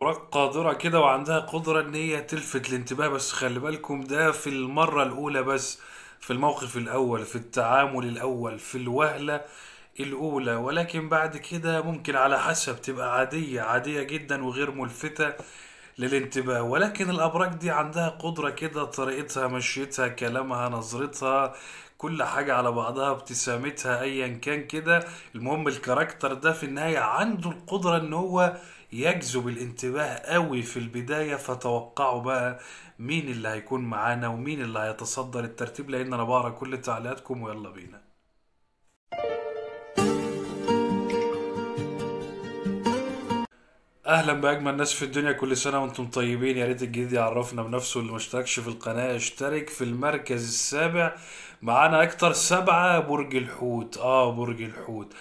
وراك قادرة كده وعندها قدرة إن هي تلفت الانتباه بس خلي بالكم ده في المرة الأولى بس في الموقف الأول في التعامل الأول في الوهلة الأولى ولكن بعد كده ممكن على حسب تبقى عادية عادية جدا وغير ملفتة للانتباه ولكن الأبراج دي عندها قدرة كده طريقتها مشيتها كلامها نظرتها كل حاجة على بعضها ابتسامتها أيا كان كده المهم الكاركتر ده في النهاية عنده القدرة إن هو يجذب الانتباه قوي في البدايه فتوقعوا بقى مين اللي هيكون معانا ومين اللي هيتصدر الترتيب لان انا بقرا كل تعليقاتكم ويلا بينا اهلا باجمل ناس في الدنيا كل سنه وانتم طيبين يا ريت الجديد يعرفنا بنفسه اللي ما اشتركش في القناه اشترك في المركز السابع معانا اكتر سبعه برج الحوت اه برج الحوت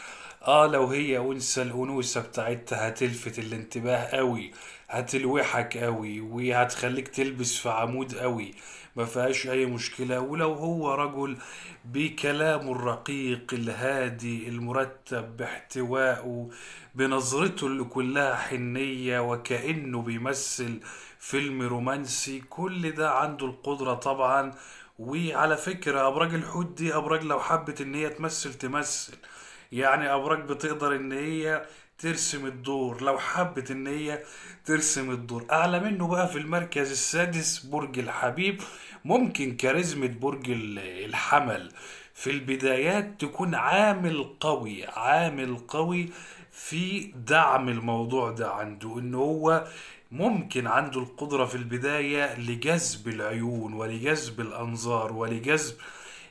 اه لو هي انثى الانوثه بتاعتها هتلفت الانتباه قوي هتلوحك قوي وهتخليك تلبس في عمود قوي ما فيهاش اي مشكله ولو هو رجل بكلامه الرقيق الهادي المرتب باحتوائه بنظرته اللي كلها حنيه وكانه بيمثل فيلم رومانسي كل ده عنده القدره طبعا وعلى فكره ابراج الحوت دي ابراج لو حبت ان هي تمثل تمثل يعني أبراج بتقدر إن هي ترسم الدور لو حبت إن هي ترسم الدور أعلى منه بقى في المركز السادس برج الحبيب ممكن كاريزمة برج الحمل في البدايات تكون عامل قوي عامل قوي في دعم الموضوع ده عنده إن هو ممكن عنده القدرة في البداية لجذب العيون ولجذب الأنظار ولجذب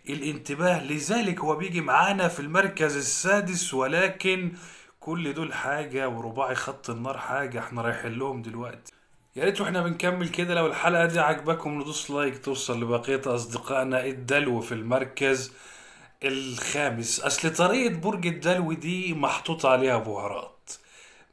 الانتباه لذلك هو بيجي معانا في المركز السادس ولكن كل دول حاجة ورباعي خط النار حاجة احنا رايحين لهم دلوقتي يا ريت واحنا بنكمل كده لو الحلقة دي عجبكم ندوس لايك توصل لبقية أصدقائنا الدلو في المركز الخامس أصل طريقة برج الدلو دي محطوط عليها بهارات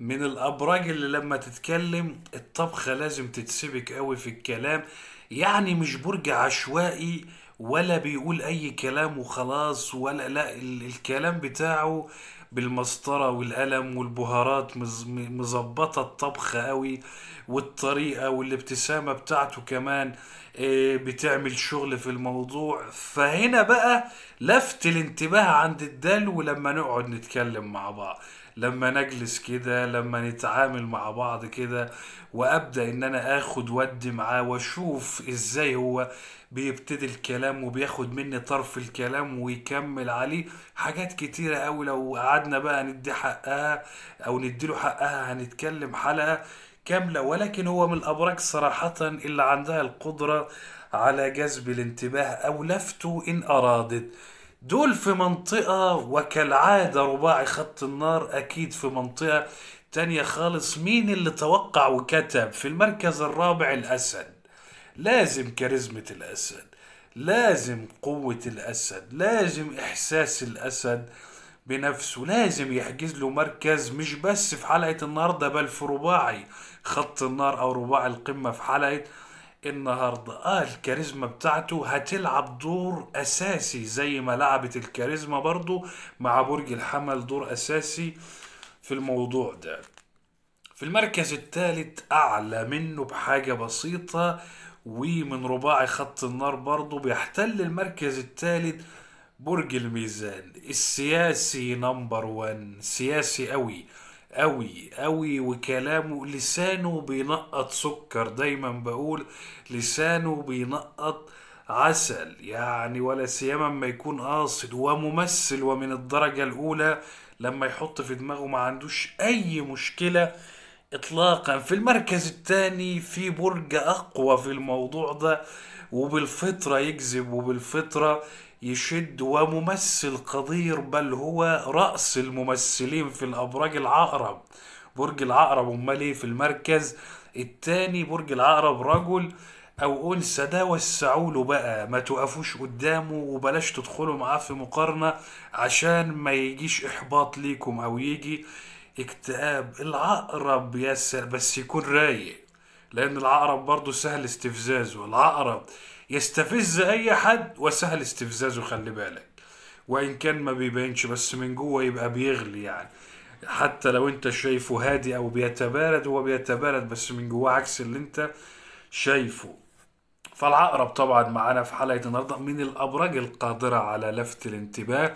من الابراج اللي لما تتكلم الطبخه لازم تتسبك قوي في الكلام يعني مش برج عشوائي ولا بيقول اي كلام وخلاص ولا لا الكلام بتاعه بالمسطره والقلم والبهارات مظبطه الطبخ قوي والطريقه والابتسامه بتاعته كمان آه، بتعمل شغل في الموضوع فهنا بقى لفت الانتباه عند الدلو لما نقعد نتكلم مع بعض لما نجلس كده لما نتعامل مع بعض كده وابدا ان انا اخد ودي معاه واشوف ازاي هو بيبتدي الكلام وبياخد مني طرف الكلام ويكمل عليه حاجات كتيرة قوي لو قعدنا بقى ندي حقها او نديله حقها هنتكلم حلقة كاملة ولكن هو من الأبراج صراحة اللي عندها القدرة على جذب الانتباه أو لفته إن أرادت دول في منطقة وكالعادة رباعي خط النار أكيد في منطقة تانية خالص مين اللي توقع وكتب في المركز الرابع الأسد لازم كاريزمة الأسد لازم قوة الأسد لازم إحساس الأسد بنفسه لازم يحجز له مركز مش بس في حلقة النهاردة بل في رباعي خط النار أو رباعي القمة في حلقة النهارده اه الكاريزما بتاعته هتلعب دور اساسي زي ما لعبت الكاريزما برضو مع برج الحمل دور اساسي في الموضوع ده في المركز الثالث اعلى منه بحاجه بسيطه ومن رباعي خط النار برضو بيحتل المركز الثالث برج الميزان السياسي نمبر ون سياسي قوي قوي قوي وكلامه لسانه بينقط سكر دايما بقول لسانه بينقط عسل يعني ولا سيما ما يكون قاصد وممثل ومن الدرجة الأولى لما يحط في دماغه ما عندوش أي مشكلة إطلاقا في المركز الثاني في برج أقوى في الموضوع ده وبالفطرة يجذب وبالفطرة يشد وممثل قدير بل هو رأس الممثلين في الأبراج العقرب برج العقرب أمال إيه في المركز التاني برج العقرب رجل أو أنثى ده وسعوا له بقى ما توقفوش قدامه وبلاش تدخلوا معاه في مقارنة عشان ما يجيش إحباط ليكم أو يجي اكتئاب العقرب يا بس يكون رايق لأن العقرب برضه سهل استفزازه العقرب يستفز اي حد وسهل استفزازه خلي بالك وان كان ما بيبينش بس من جوه يبقى بيغلي يعني حتى لو انت شايفه هادي او بيتبارد هو بيتبارد بس من جواه عكس اللي انت شايفه فالعقرب طبعا معانا في حلقه النهارده من الابراج القادره على لفت الانتباه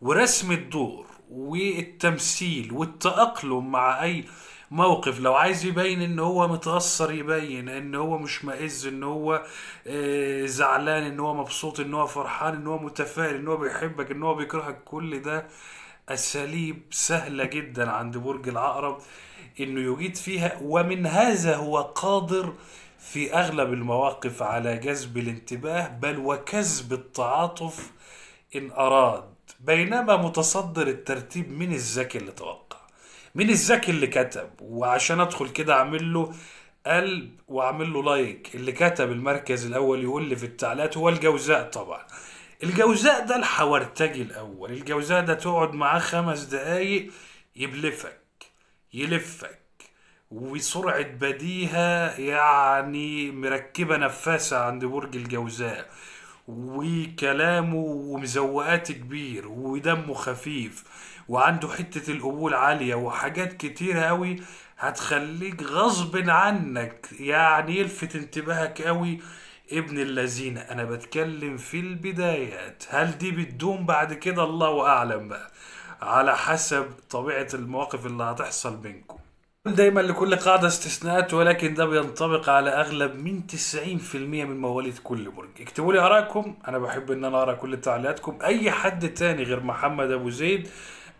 ورسم الدور والتمثيل والتاقلم مع اي موقف لو عايز يبين ان هو متاثر يبين ان هو مشمئز ان هو آه، زعلان ان هو مبسوط ان هو فرحان ان هو متفائل ان هو بيحبك ان هو بيكرهك كل ده اساليب سهله جدا عند برج العقرب انه يجيد فيها ومن هذا هو قادر في اغلب المواقف على جذب الانتباه بل وكذب التعاطف ان اراد بينما متصدر الترتيب من الذكي اللي توقع مين الذكي اللي كتب وعشان ادخل كده اعمل له قلب واعمل له لايك اللي كتب المركز الاول يقول لي في التعليقات هو الجوزاء طبعا الجوزاء ده الحورتجي الاول الجوزاء ده تقعد معاه خمس دقايق يبلفك يلفك وسرعة بديهة يعني مركبة نفاسة عند برج الجوزاء وكلامه ومزوقات كبير ودمه خفيف وعنده حتة القبول عالية وحاجات كتيرة قوي هتخليك غصب عنك يعني يلفت انتباهك قوي ابن اللذين انا بتكلم في البدايات هل دي بتدوم بعد كده الله اعلم بقى على حسب طبيعة المواقف اللي هتحصل بينكم دايما لكل قاعدة استثناءات ولكن ده بينطبق على أغلب من 90% من مواليد كل برج اكتبوا لي آرائكم أنا بحب إن أنا أقرأ كل تعليقاتكم أي حد تاني غير محمد أبو زيد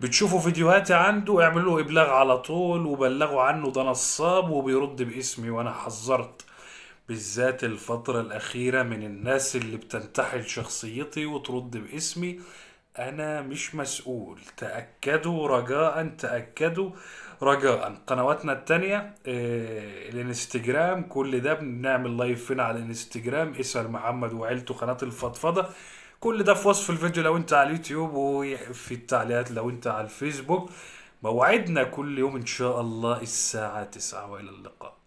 بتشوفوا فيديوهاتي عنده اعملوا له إبلاغ على طول وبلغوا عنه ده نصاب وبيرد باسمي وأنا حذرت بالذات الفترة الأخيرة من الناس اللي بتنتحل شخصيتي وترد باسمي أنا مش مسؤول تأكدوا رجاء تأكدوا رجاء قنواتنا التانية آه، الانستجرام كل ده بنعمل لايف فينا على الانستجرام اسأل محمد وعيلته قناة الفضفضة كل ده في وصف الفيديو لو انت على اليوتيوب وفي التعليقات لو انت على الفيسبوك موعدنا كل يوم ان شاء الله الساعة 9 والى اللقاء